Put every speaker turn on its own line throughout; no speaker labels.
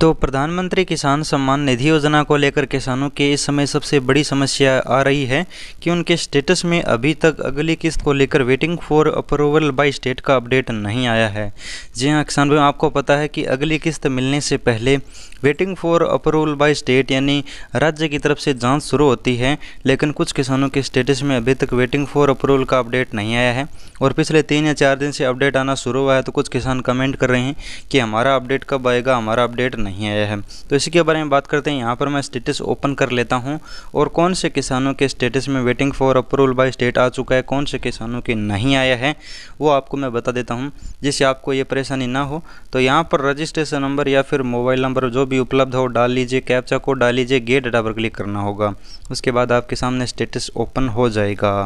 तो प्रधानमंत्री किसान सम्मान निधि योजना को लेकर किसानों के इस समय सबसे बड़ी समस्या आ रही है कि उनके स्टेटस में अभी तक अगली किस्त को लेकर waiting for approval by state का अपडेट नहीं आया है जी हाँ किसान भाई आपको पता है कि अगली किस्त मिलने से पहले waiting for approval by state यानी राज्य की तरफ से जाँच शुरू होती है लेकिन कुछ किसानों के स्टेटस में अभी तक वेटिंग फॉर अप्रूवल का अपडेट नहीं आया है और पिछले तीन या चार दिन से अपडेट आना शुरू हुआ है तो कुछ किसान कमेंट कर रहे हैं कि हमारा अपडेट कब आएगा हमारा अपडेट नहीं आया है तो इसी के बारे में बात करते हैं यहाँ पर मैं स्टेटस ओपन कर लेता हूँ और कौन से किसानों के स्टेटस में waiting for approval by state आ चुका है कौन से किसानों के नहीं आया है वो आपको मैं बता देता हूँ जिससे आपको ये परेशानी ना हो तो यहाँ पर रजिस्ट्रेशन नंबर या फिर मोबाइल नंबर जो भी उपलब्ध हो डाल लीजिए कैप्चा को डाल लीजिए गेट डाटा पर क्लिक करना होगा उसके बाद आपके सामने स्टेटस ओपन हो जाएगा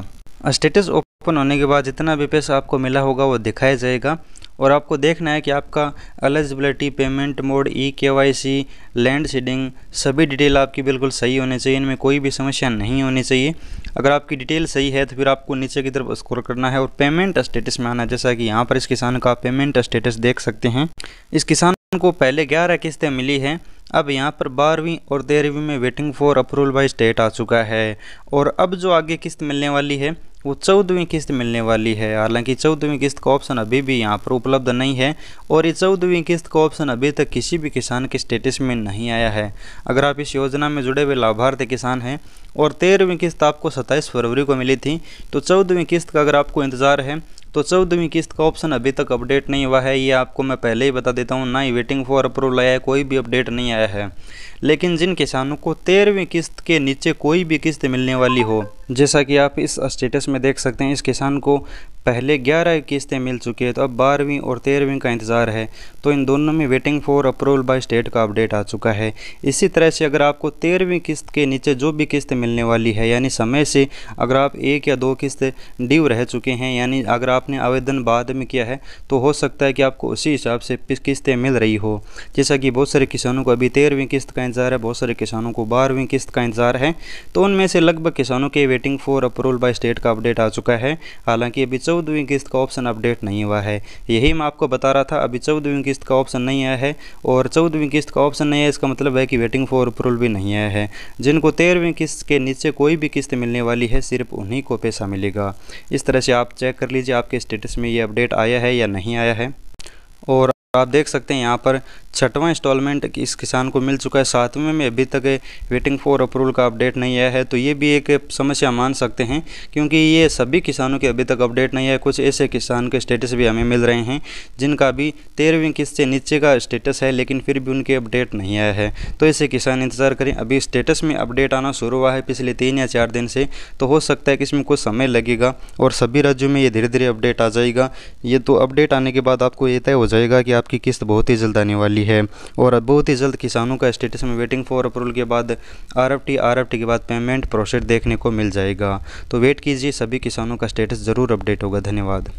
स्टेटस ओपन होने के बाद जितना भी पैसा आपको मिला होगा वो दिखाया जाएगा और आपको देखना है कि आपका eligibility payment mode E K Y C land seeding सभी डिटेल आपकी बिल्कुल सही होनी चाहिए इनमें कोई भी समस्या नहीं होनी चाहिए अगर आपकी डिटेल सही है तो फिर आपको नीचे की तरफ स्क्रॉल करना है और पेमेंट स्टेटस में आना जैसा कि यहाँ पर इस किसान का पेमेंट स्टेटस देख सकते हैं इस किसान को पहले ग्यारह किस्तें मिली है अब यहाँ पर बारहवीं और तेरहवीं में waiting for approval by state आ चुका है और अब जो आगे किस्त मिलने वाली है वो चौदहवीं किस्त मिलने वाली है हालांकि चौदहवीं किस्त का ऑप्शन अभी भी यहाँ पर उपलब्ध नहीं है और ये चौदहवीं किस्त का ऑप्शन अभी तक किसी भी किसान के स्टेटस में नहीं आया है अगर आप इस योजना में जुड़े हुए लाभार्थी किसान हैं और तेरहवीं किस्त आपको सत्ताईस फरवरी को मिली थी तो चौदहवीं किस्त का अगर आपको इंतज़ार है तो चौदहवीं किस्त का ऑप्शन अभी तक अपडेट नहीं हुआ है ये आपको मैं पहले ही बता देता हूँ ना ही वेटिंग फॉर अप्रूवल आया है कोई भी अपडेट नहीं आया है लेकिन जिन किसानों को तेरहवीं किस्त के नीचे कोई भी किस्त मिलने वाली हो जैसा कि आप इस स्टेटस में देख सकते हैं इस किसान को पहले ग्यारह किस्तें मिल चुकी है तो अब बारहवीं और तेरहवीं का इंतज़ार है तो इन दोनों में waiting for approval by state का अपडेट आ चुका है इसी तरह से अगर आपको तेरहवीं किस्त के नीचे जो भी किस्त मिलने वाली है यानी समय से अगर आप एक या दो किस्त ड्यू रह चुके हैं यानी अगर आपने आवेदन बाद में किया है तो हो सकता है कि आपको उसी हिसाब से किस्तें मिल रही हो जैसा कि बहुत सारे किसानों को अभी तेरहवीं किस्त का इंतज़ार है बहुत सारे किसानों को बारहवीं किस्त का इंतज़ार है तो उनमें से लगभग किसानों के waiting for approval by state का अपडेट आ चुका है हालांकि अभी चौदहवीं किस्त का ऑप्शन अपडेट नहीं हुआ है यही मैं आपको बता रहा था अभी चौदहवीं किस्त का ऑप्शन नहीं आया है और चौदहवीं किस्त का ऑप्शन नहीं है इसका मतलब है कि वेटिंग फॉर अप्रूवल भी नहीं आया है जिनको तेरहवीं किस्त के नीचे कोई भी किस्त मिलने वाली है सिर्फ उन्हीं को पैसा मिलेगा इस तरह से आप चेक कर लीजिए आपके स्टेटस में ये अपडेट आया है या नहीं आया है और आप देख सकते हैं यहाँ पर छठवां इंस्टॉलमेंट इस किसान को मिल चुका है सातवें में अभी तक वेटिंग फॉर अप्रूवल का अपडेट नहीं आया है तो ये भी एक समस्या मान सकते हैं क्योंकि ये सभी किसानों के अभी तक अपडेट नहीं है कुछ ऐसे किसान के स्टेटस भी हमें मिल रहे हैं जिनका अभी तेरहवीं किस्त से नीचे का स्टेटस है लेकिन फिर भी उनके अपडेट नहीं आया है तो ऐसे किसान इंतज़ार करें अभी स्टेटस में अपडेट आना शुरू हुआ है पिछले तीन या चार दिन से तो हो सकता है कि इसमें कुछ समय लगेगा और सभी राज्यों में ये धीरे धीरे अपडेट आ जाएगा ये तो अपडेट आने के बाद आपको ये तय हो जाएगा कि आपकी किस्त बहुत ही जल्द आने वाली है है और बहुत ही जल्द किसानों का स्टेटस में वेटिंग फॉर अप्रूवल के बाद एफ टी के बाद पेमेंट प्रोसेस देखने को मिल जाएगा तो वेट कीजिए सभी किसानों का स्टेटस ज़रूर अपडेट होगा धन्यवाद